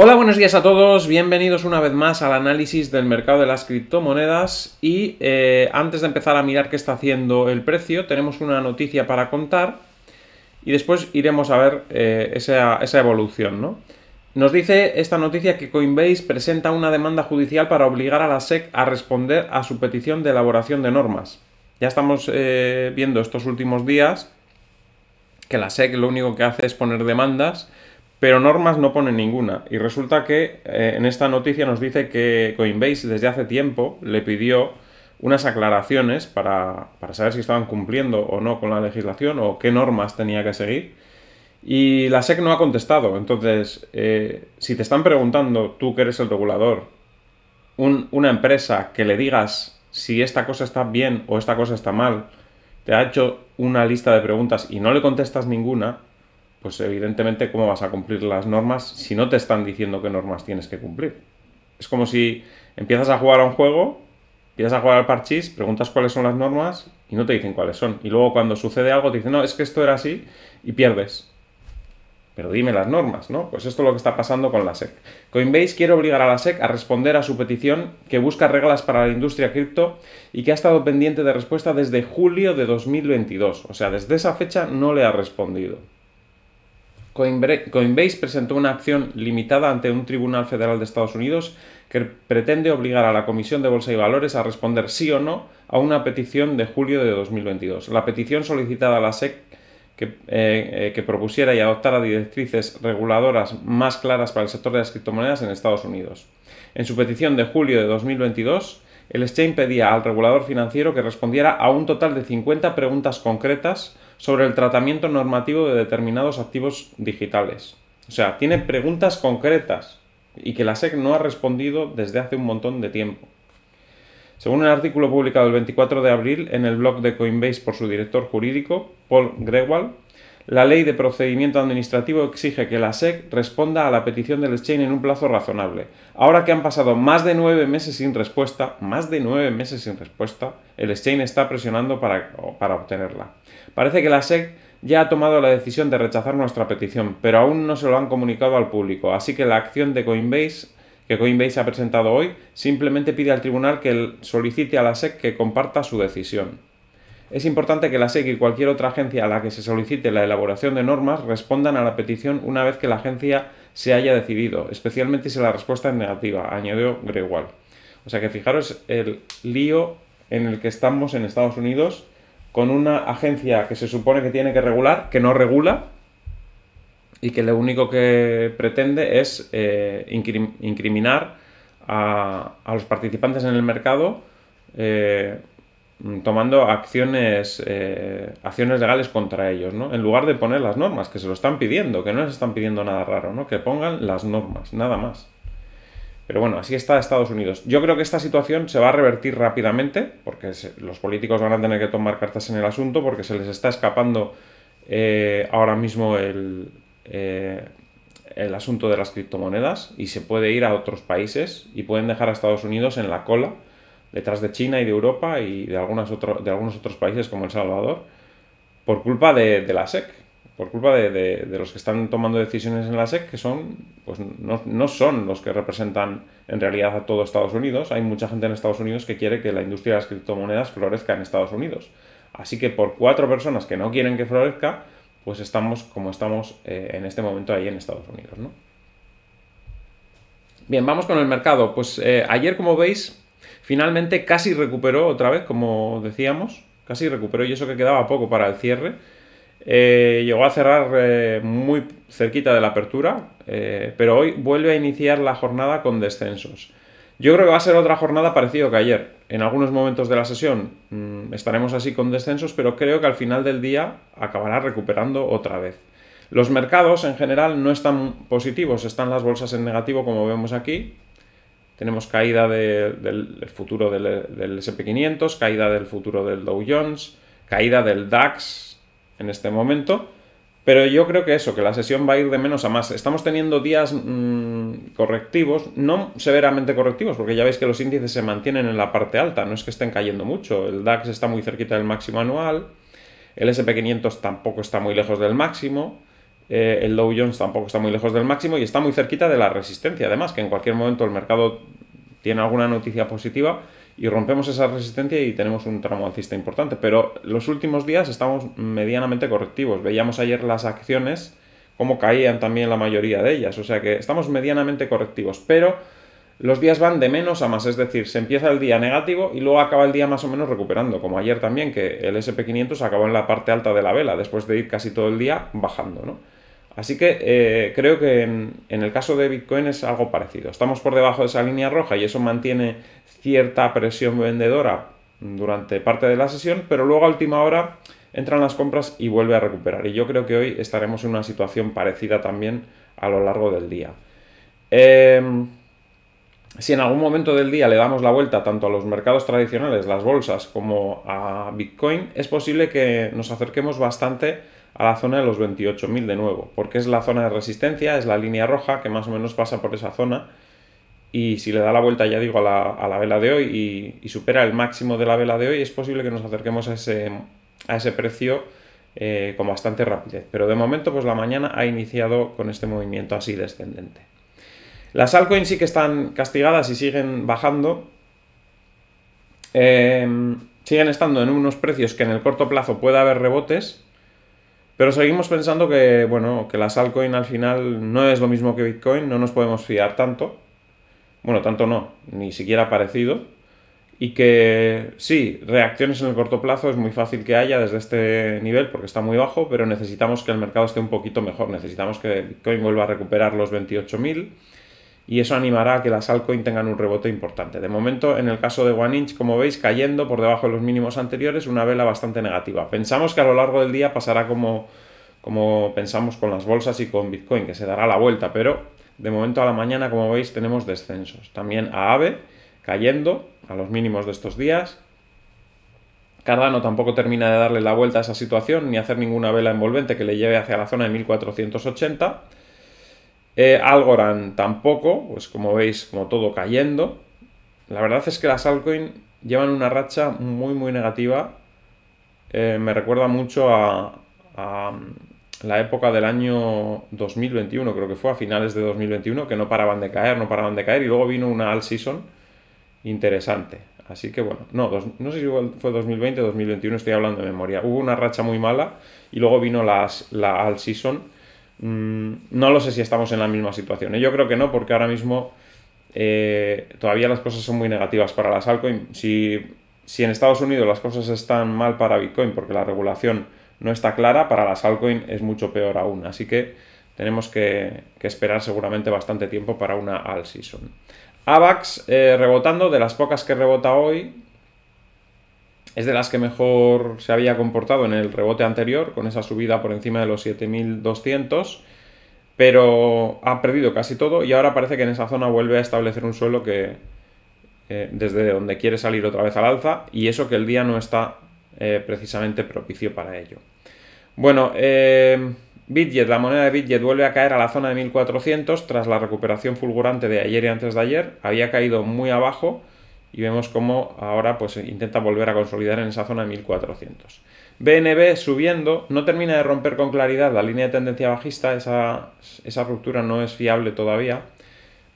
Hola, buenos días a todos. Bienvenidos una vez más al análisis del mercado de las criptomonedas. Y eh, antes de empezar a mirar qué está haciendo el precio, tenemos una noticia para contar y después iremos a ver eh, esa, evolución. ¿no? Nos dice esta noticia que Coinbase presenta una demanda judicial para obligar a la SEC a responder a su petición de elaboración de normas. Ya estamos eh, viendo estos últimos días que la SEC lo único que hace es poner demandas pero normas no pone ninguna. Y resulta que eh, en esta noticia nos dice que Coinbase desde hace tiempo le pidió unas aclaraciones para, para, saber si estaban cumpliendo o no con la legislación o qué normas tenía que seguir. Y la SEC no ha contestado. Entonces, eh, si te están preguntando, tú que eres el regulador, una empresa que le digas si esta cosa está bien o esta cosa está mal, te ha hecho una lista de preguntas y no le contestas ninguna, pues evidentemente cómo vas a cumplir las normas si no te están diciendo qué normas tienes que cumplir. Es como si empiezas a jugar a un juego, empiezas a jugar al parchís, preguntas cuáles son las normas y no te dicen cuáles son. Y luego cuando sucede algo te dicen, no, es que esto era así y pierdes. Pero dime las normas, ¿no? Pues esto es lo que está pasando con la SEC. Coinbase quiere obligar a la SEC a responder a su petición que busca reglas para la industria cripto y que ha estado pendiente de respuesta desde julio de 2022. O sea, desde esa fecha no le ha respondido. Coinbase presentó una acción limitada ante un tribunal federal de Estados Unidos que pretende obligar a la Comisión de Bolsa y Valores a responder sí o no a una petición de julio de 2022. La petición solicitada a la SEC eh, eh, que, propusiera y adoptara directrices reguladoras más claras para el sector de las criptomonedas en Estados Unidos. En su petición de julio de 2022, el exchange pedía al regulador financiero que respondiera a un total de 50 preguntas concretas sobre el tratamiento normativo de determinados activos digitales. O sea, tiene preguntas concretas y que la SEC no ha respondido desde hace un montón de tiempo. Según un artículo publicado el 24 de abril en el blog de Coinbase por su director jurídico, Paul Grewal, la ley de procedimiento administrativo exige que la SEC responda a la petición del exchange en un plazo razonable. Ahora que han pasado más de nueve meses sin respuesta, más de nueve meses sin respuesta, el exchange está presionando para, para obtenerla. Parece que la SEC ya ha tomado la decisión de rechazar nuestra petición, pero aún no se lo han comunicado al público, así que la acción de Coinbase que Coinbase ha presentado hoy simplemente pide al tribunal que solicite a la SEC que comparta su decisión. Es importante que la SEC y cualquier otra agencia a la que se solicite la elaboración de normas respondan a la petición una vez que la agencia se haya decidido, especialmente si la respuesta es negativa, añadió gregual. O sea que fijaros el lío en el que estamos en Estados Unidos con una agencia que se supone que tiene que regular, que no regula y que lo único que pretende es eh, incriminar a, los participantes en el mercado. Eh, Mm, tomando acciones, eh, acciones legales contra ellos, ¿no? En lugar de poner las normas, que se lo están pidiendo, que no les están pidiendo nada raro, ¿no? Que pongan las normas, nada más. Pero bueno, así está Estados Unidos. Yo creo que esta situación se va a revertir rápidamente, porque los políticos van a tener que tomar cartas en el asunto, porque se les está escapando eh, ahora mismo el, eh, el asunto de las criptomonedas y se puede ir a otros países y pueden dejar a Estados Unidos en la cola detrás de China y de Europa y de, de algunos otros países como El Salvador, por culpa de, la SEC, por culpa de, los que están tomando decisiones en la SEC, que son, pues no, son los que representan en realidad a todo Estados Unidos. Hay mucha gente en Estados Unidos que quiere que la industria de las criptomonedas florezca en Estados Unidos. Así que por cuatro personas que no quieren que florezca, pues estamos como estamos eh, en este momento ahí en Estados Unidos, ¿no? Bien, vamos con el mercado. Pues eh, ayer, como veis, Finalmente casi recuperó otra vez, como decíamos, casi recuperó y eso que quedaba poco para el cierre. Eh, llegó a cerrar eh, muy cerquita de la apertura, eh, pero hoy vuelve a iniciar la jornada con descensos. Yo creo que va a ser otra jornada parecida que ayer. En algunos momentos de la sesión mm, estaremos así con descensos, pero creo que al final del día acabará recuperando otra vez. Los mercados en general no están positivos, están las bolsas en negativo como vemos aquí, tenemos caída del, futuro del, SP500, caída del futuro del Dow Jones, caída del DAX en este momento. Pero yo creo que eso, que la sesión va a ir de menos a más. Estamos teniendo días mm, correctivos, no severamente correctivos, porque ya veis que los índices se mantienen en la parte alta, no es que estén cayendo mucho. El DAX está muy cerquita del máximo anual, el SP500 tampoco está muy lejos del máximo, eh, el Dow Jones tampoco está muy lejos del máximo y está muy cerquita de la resistencia, además, que en cualquier momento el mercado tiene alguna noticia positiva y rompemos esa resistencia y tenemos un tramo alcista importante. Pero los últimos días estamos medianamente correctivos. Veíamos ayer las acciones, como caían también la mayoría de ellas. O sea que estamos medianamente correctivos, pero los días van de menos a más. Es decir, se empieza el día negativo y luego acaba el día más o menos recuperando. Como ayer también, que el SP500 acabó en la parte alta de la vela, después de ir casi todo el día bajando, ¿no? Así que eh, creo que en el caso de Bitcoin es algo parecido. Estamos por debajo de esa línea roja y eso mantiene cierta presión vendedora durante parte de la sesión, pero luego a última hora entran las compras y vuelve a recuperar. Y yo creo que hoy estaremos en una situación parecida también a lo largo del día. Em, si en algún momento del día le damos la vuelta tanto a los mercados tradicionales, las bolsas, como a Bitcoin, es posible que nos acerquemos bastante a la zona de los 28.000 de nuevo, porque es la zona de resistencia, es la línea roja que más o menos pasa por esa zona. Y si le da la vuelta, ya digo, a la, vela de hoy y, supera el máximo de la vela de hoy, es posible que nos acerquemos a ese, precio eh, con bastante rapidez. Pero de momento, pues la mañana ha iniciado con este movimiento así descendente. Las altcoins sí que están castigadas y siguen bajando. Em, siguen estando en unos precios que en el corto plazo puede haber rebotes, pero seguimos pensando que, bueno, que las altcoins al final no es lo mismo que Bitcoin, no nos podemos fiar tanto. Bueno, tanto no, ni siquiera parecido. Y que sí, reacciones en el corto plazo es muy fácil que haya desde este nivel porque está muy bajo, pero necesitamos que el mercado esté un poquito mejor. Necesitamos que Bitcoin vuelva a recuperar los 28.000 y eso animará a que las altcoins tengan un rebote importante. De momento, en el caso de One Inch, como veis, cayendo por debajo de los mínimos anteriores, una vela bastante negativa. Pensamos que a lo largo del día pasará como, como pensamos con las bolsas y con Bitcoin, que se dará la vuelta, pero de momento a la mañana, como veis, tenemos descensos. También a AVE cayendo a los mínimos de estos días. Cardano tampoco termina de darle la vuelta a esa situación ni hacer ninguna vela envolvente que le lleve hacia la zona de 1480. Eh, Algorand tampoco, pues como veis, como todo cayendo. La verdad es que las altcoins llevan una racha muy, muy negativa. Eh, me recuerda mucho a, mm, la época del año 2021, creo que fue a finales de 2021, que no paraban de caer, no paraban de caer, y luego vino una all season interesante. Así que bueno, no, no sé si fue 2020 o 2021, estoy hablando de memoria. Hubo una racha muy mala y luego vino las, la all season Mm, no lo sé si estamos en la misma situación. ¿eh? Yo creo que no, porque ahora mismo eh, todavía las cosas son muy negativas para las altcoins. Si, en Estados Unidos las cosas están mal para Bitcoin porque la regulación no está clara, para las altcoins es mucho peor aún. Así que tenemos que, esperar seguramente bastante tiempo para una all season. AVAX eh, rebotando, de las pocas que rebota hoy, es de las que mejor se había comportado en el rebote anterior, con esa subida por encima de los 7200, pero ha perdido casi todo y ahora parece que en esa zona vuelve a establecer un suelo que eh, desde donde quiere salir otra vez al alza y eso que el día no está eh, precisamente propicio para ello. Bueno, eh, la moneda de Bitget vuelve a caer a la zona de 1400 tras la recuperación fulgurante de ayer y antes de ayer. Había caído muy abajo y vemos cómo ahora pues intenta volver a consolidar en esa zona de 1400. BNB subiendo, no termina de romper con claridad la línea de tendencia bajista, esa, ruptura no es fiable todavía,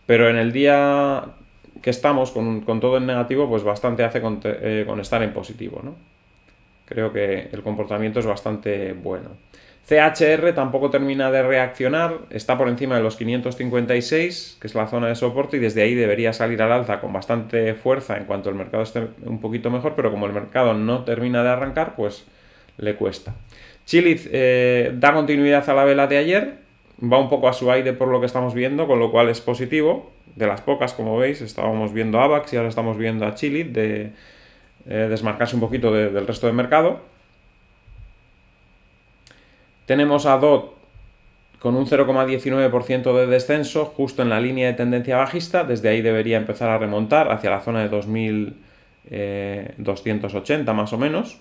pero en el día que estamos con, todo en negativo, pues bastante hace con, eh, con estar en positivo. ¿no? Creo que el comportamiento es bastante bueno. CHR tampoco termina de reaccionar, está por encima de los 556, que es la zona de soporte, y desde ahí debería salir al alza con bastante fuerza en cuanto el mercado esté un poquito mejor, pero como el mercado no termina de arrancar, pues le cuesta. Chiliz eh, da continuidad a la vela de ayer, va un poco a su aire por lo que estamos viendo, con lo cual es positivo. De las pocas, como veis, estábamos viendo a AVAX y ahora estamos viendo a Chiliz de eh, desmarcarse un poquito del resto del mercado. Tenemos a DOT con un 0,19% de descenso justo en la línea de tendencia bajista. Desde ahí debería empezar a remontar hacia la zona de 2280 eh, más o menos.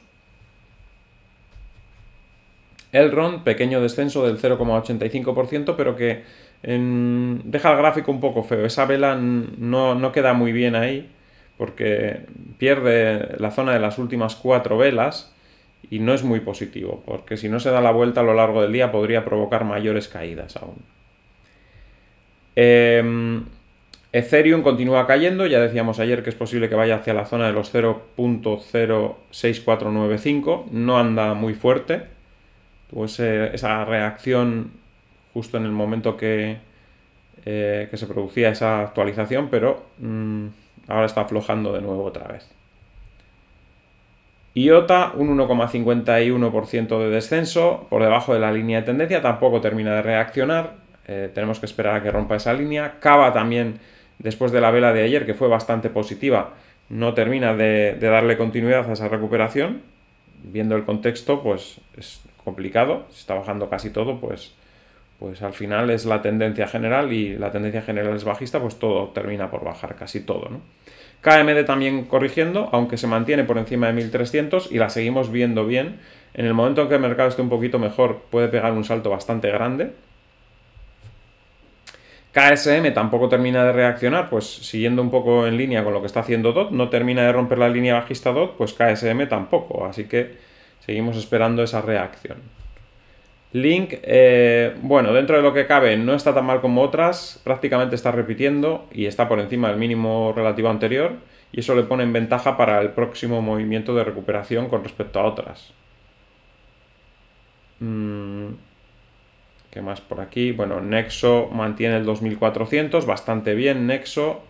RON pequeño descenso del 0,85%, pero que deja el gráfico un poco feo. Esa vela no, no queda muy bien ahí porque pierde la zona de las últimas cuatro velas y no es muy positivo, porque si no se da la vuelta a lo largo del día podría provocar mayores caídas aún. Em, Ethereum continúa cayendo, ya decíamos ayer que es posible que vaya hacia la zona de los 0.06495, no anda muy fuerte, pues eh, esa reacción justo en el momento que, eh, que se producía esa actualización, pero mm, ahora está aflojando de nuevo otra vez. IOTA un 1,51% de descenso por debajo de la línea de tendencia, tampoco termina de reaccionar, eh, tenemos que esperar a que rompa esa línea. Cava también, después de la vela de ayer, que fue bastante positiva, no termina de, darle continuidad a esa recuperación. Viendo el contexto, pues es complicado, se está bajando casi todo, pues pues al final es la tendencia general y la tendencia general es bajista, pues todo termina por bajar, casi todo, KMD también corrigiendo, aunque se mantiene por encima de 1300 y la seguimos viendo bien. En el momento en que el mercado esté un poquito mejor, puede pegar un salto bastante grande. KSM tampoco termina de reaccionar, pues siguiendo un poco en línea con lo que está haciendo DOT, no termina de romper la línea bajista DOT, pues KSM tampoco, así que seguimos esperando esa reacción. Link, eh, bueno, dentro de lo que cabe, no está tan mal como otras, prácticamente está repitiendo y está por encima del mínimo relativo anterior, y eso le pone en ventaja para el próximo movimiento de recuperación con respecto a otras. Mm, ¿Qué más por aquí? Bueno, Nexo mantiene el 2400, bastante bien Nexo.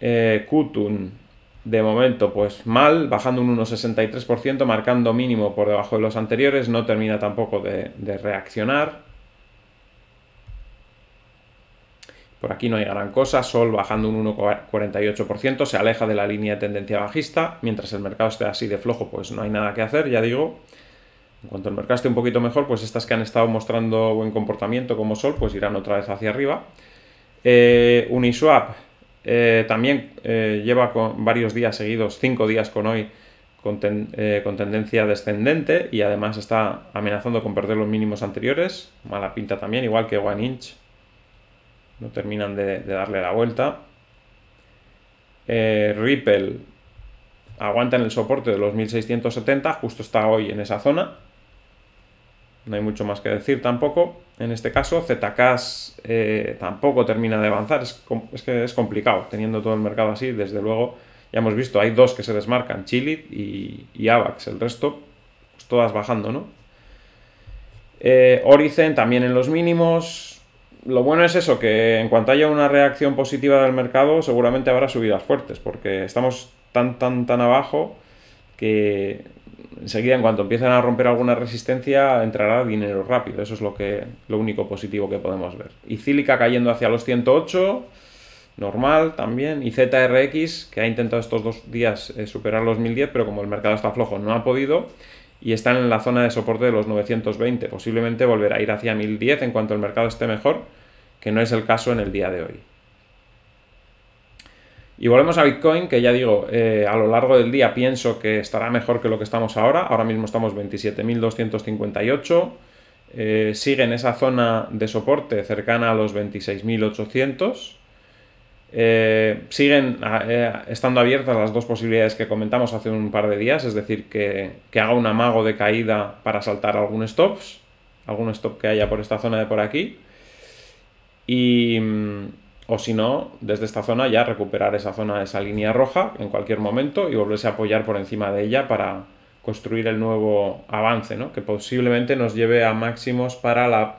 Eh, Kutun de momento, pues mal, bajando un 1,63%, marcando mínimo por debajo de los anteriores, no termina tampoco de, reaccionar. Por aquí no hay gran cosa, Sol bajando un 1,48%, se aleja de la línea de tendencia bajista, mientras el mercado esté así de flojo, pues no hay nada que hacer, ya digo. En cuanto el mercado esté un poquito mejor, pues estas que han estado mostrando buen comportamiento como Sol, pues irán otra vez hacia arriba. Eh, Uniswap eh, también eh, lleva con varios días seguidos, cinco días con hoy, eh, con, tendencia descendente y además está amenazando con perder los mínimos anteriores. Mala pinta también, igual que One Inch. No terminan de, de darle la vuelta. Ripple aguanta en el soporte de los 1670, justo está hoy en esa zona no hay mucho más que decir tampoco. En este caso, ZKS eh, tampoco termina de avanzar, es, que es complicado, teniendo todo el mercado así, desde luego, ya hemos visto, hay dos que se desmarcan, Chili y, Avax, el resto, pues todas bajando, ¿no? Eh, también en los mínimos. Lo bueno es eso, que en cuanto haya una reacción positiva del mercado, seguramente habrá subidas fuertes, porque estamos tan, tan, tan abajo que enseguida, en cuanto empiezan a romper alguna resistencia, entrará dinero rápido. Eso es lo, que, lo único positivo que podemos ver. Y Cílica cayendo hacia los 108, normal también. Y ZRX, que ha intentado estos dos días eh, superar los 1010, pero como el mercado está flojo, no ha podido. Y están en la zona de soporte de los 920. Posiblemente volverá a ir hacia 1010 en cuanto el mercado esté mejor, que no es el caso en el día de hoy. Y volvemos a Bitcoin, que ya digo, eh, a lo largo del día pienso que estará mejor que lo que estamos ahora. Ahora mismo estamos 27.258. Eh, sigue en esa zona de soporte cercana a los 26.800. Eh, siguen ah, eh, estando abiertas las dos posibilidades que comentamos hace un par de días, es decir, que, que, haga un amago de caída para saltar algún stops, algún stop que haya por esta zona de por aquí. Y, mm, o si no, desde esta zona ya recuperar esa zona, esa línea roja en cualquier momento y volverse a apoyar por encima de ella para construir el nuevo avance, ¿no? que posiblemente nos lleve a máximos para la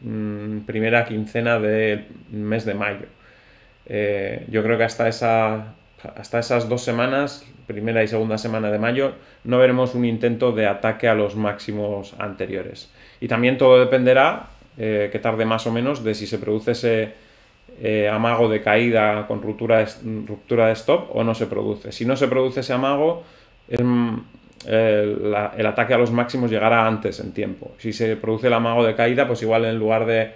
mm, primera quincena del mes de mayo. Eh, yo creo que hasta, esa, hasta esas dos semanas, primera y segunda semana de mayo, no veremos un intento de ataque a los máximos anteriores. Y también todo dependerá, eh, que tarde más o menos, de si se produce ese eh, amago de caída con ruptura de, ruptura de stop o no se produce. Si no se produce ese amago, mm, eh, el, ataque a los máximos llegará antes en tiempo. Si se produce el amago de caída, pues igual en lugar de,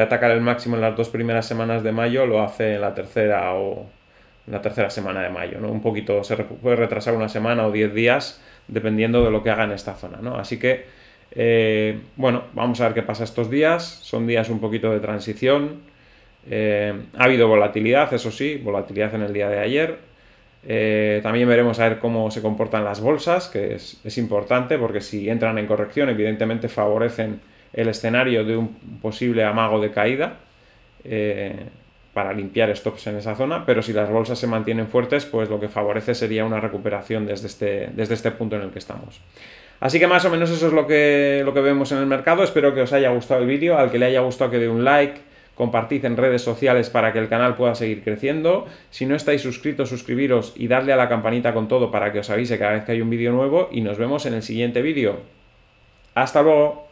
atacar el máximo en las dos primeras semanas de mayo, lo hace en la tercera o la tercera semana de mayo. ¿no? Un poquito, se puede retrasar una semana o diez días dependiendo de lo que haga en esta zona. Así que, eh, bueno, vamos a ver qué pasa estos días. Son días un poquito de transición eh, ha habido volatilidad, eso sí, volatilidad en el día de ayer. Eh, también veremos a ver cómo se comportan las bolsas, que es, importante porque si entran en corrección, evidentemente favorecen el escenario de un posible amago de caída eh, para limpiar stops en esa zona, pero si las bolsas se mantienen fuertes, pues lo que favorece sería una recuperación desde este, desde este punto en el que estamos. Así que más o menos eso es lo lo que vemos en el mercado. Espero que os haya gustado el vídeo. Al que le haya gustado que dé un like, compartid en redes sociales para que el canal pueda seguir creciendo. Si no estáis suscritos, suscribiros y darle a la campanita con todo para que os avise cada vez que hay un vídeo nuevo y nos vemos en el siguiente vídeo. ¡Hasta luego!